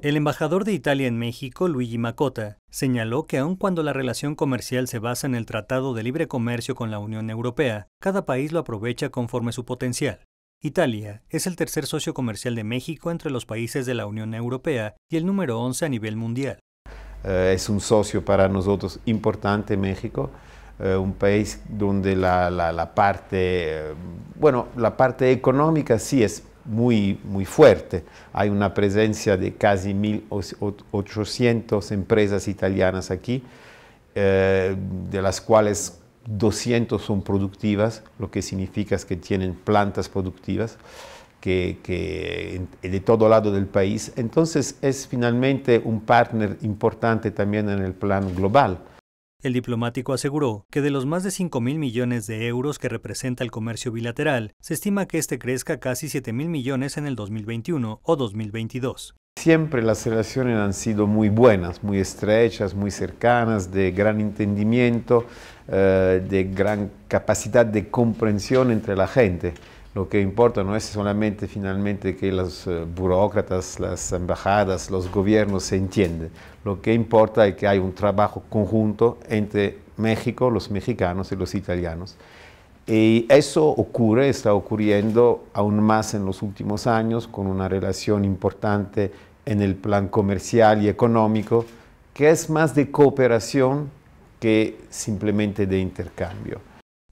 El embajador de Italia en México, Luigi Macota, señaló que aun cuando la relación comercial se basa en el Tratado de Libre Comercio con la Unión Europea, cada país lo aprovecha conforme su potencial. Italia es el tercer socio comercial de México entre los países de la Unión Europea y el número 11 a nivel mundial. Eh, es un socio para nosotros importante México, eh, un país donde la, parte eh, bueno, la parte económica sí es muy, muy fuerte. Hay una presencia de casi 1.800 empresas italianas aquí, eh, de las cuales 200 son productivas, lo que significa que tienen plantas productivas que, de todo lado del país. Entonces es finalmente un partner importante también en el plan global. El diplomático aseguró que de los más de 5.000 millones de euros que representa el comercio bilateral, se estima que este crezca casi 7.000 millones en el 2021 o 2022. Siempre las relaciones han sido muy buenas, muy estrechas, muy cercanas, de gran entendimiento, eh, de gran capacidad de comprensión entre la gente. Lo que importa no es solamente finalmente que los eh, burócratas, las embajadas, los gobiernos se entiendan. Lo que importa es que hay un trabajo conjunto entre México, los mexicanos y los italianos. Y eso ocurre, está ocurriendo aún más en los últimos años con una relación importante en el plan comercial y económico, que es más de cooperación que simplemente de intercambio.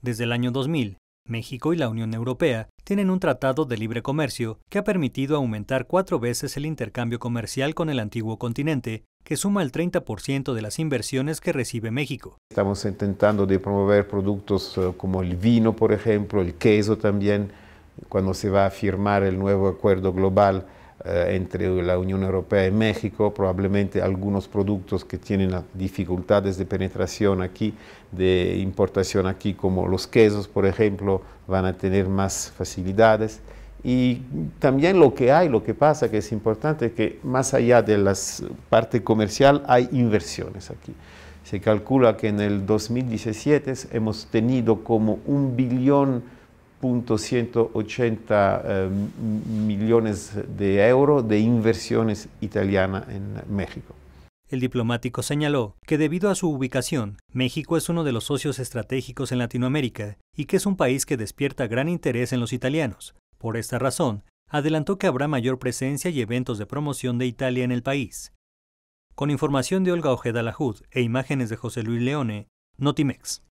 Desde el año 2000, México y la Unión Europea tienen un tratado de libre comercio que ha permitido aumentar cuatro veces el intercambio comercial con el antiguo continente, que suma el 30% de las inversiones que recibe México. Estamos intentando de promover productos eh, como el vino, por ejemplo, el queso también, cuando se va a firmar el nuevo acuerdo global eh, entre la Unión Europea y México, probablemente algunos productos que tienen dificultades de penetración aquí, de importación aquí, como los quesos, por ejemplo, van a tener más facilidades. Y también lo que hay, lo que pasa, que es importante, es que más allá de la parte comercial hay inversiones aquí. Se calcula que en el 2017 hemos tenido como un billón 180 eh, millones de euros de inversiones italianas en México. El diplomático señaló que debido a su ubicación, México es uno de los socios estratégicos en Latinoamérica y que es un país que despierta gran interés en los italianos. Por esta razón, adelantó que habrá mayor presencia y eventos de promoción de Italia en el país. Con información de Olga Ojeda Lajud e imágenes de José Luis Leone, Notimex.